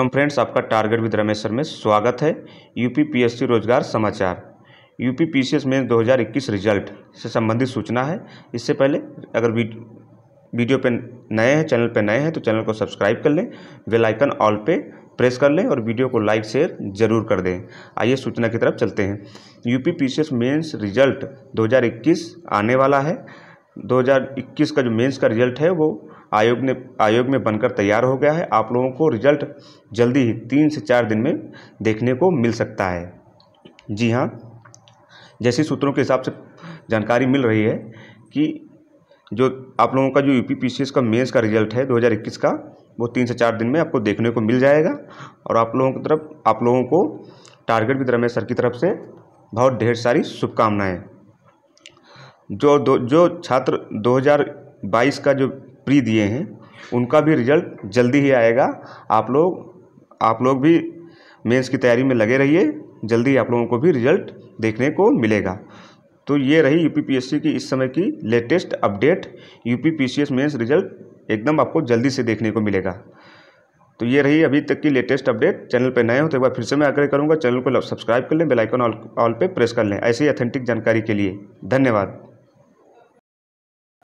एवं फ्रेंड्स आपका target with Rameshwar में स्वागत है यूपी पीएससी रोजगार समाचार यूपी पीसीएस में 2021 रिजल्ट से संबंधित सूचना है इससे पहले अगर वीडियो पे नए हैं चैनल पे नए हैं तो चैनल को सब्सक्राइब कर लें बेल आइकन ऑल पे प्रेस कर लें और वीडियो को लाइक शेयर जरूर कर दें आइए सूचना की तरफ चलते हैं यूपी पी मेंस रिजल्ट 2021 आने वाला है 2021 का जो मेंस का रिजल्ट है वो आयोग ने आयोग में बनकर तैयार हो गया है आप लोगों को रिजल्ट जल्दी ही तीन से चार दिन में देखने को मिल सकता है जी हाँ जैसे सूत्रों के हिसाब से जानकारी मिल रही है कि जो आप लोगों का जो यू पी का मेंस का रिजल्ट है 2021 का वो तीन से चार दिन में आपको देखने को मिल जाएगा और आप लोगों की तरफ आप लोगों को टारगेट की तरफ सर की तरफ से बहुत ढेर सारी शुभकामनाएँ जो दो जो छात्र 2022 का जो प्री दिए हैं उनका भी रिजल्ट जल्दी ही आएगा आप लोग आप लोग भी मेंस की तैयारी में लगे रहिए जल्दी आप लोगों को भी रिजल्ट देखने को मिलेगा तो ये रही यूपीपीएससी की इस समय की latest update UPPCS mains result एकदम आपको जल्दी से देखने को मिलेगा तो ये रही अभी तक की लेटेस्ट अपडेट चैनल पर नए हो तो एक बार फिर से मैं आग्रह करूँगा चैनल को सब्सक्राइब कर लें बेलाइकन ऑल ऑल पे प्रेस कर लें ऐसे ही अथेंटिक जानकारी के लिए धन्यवाद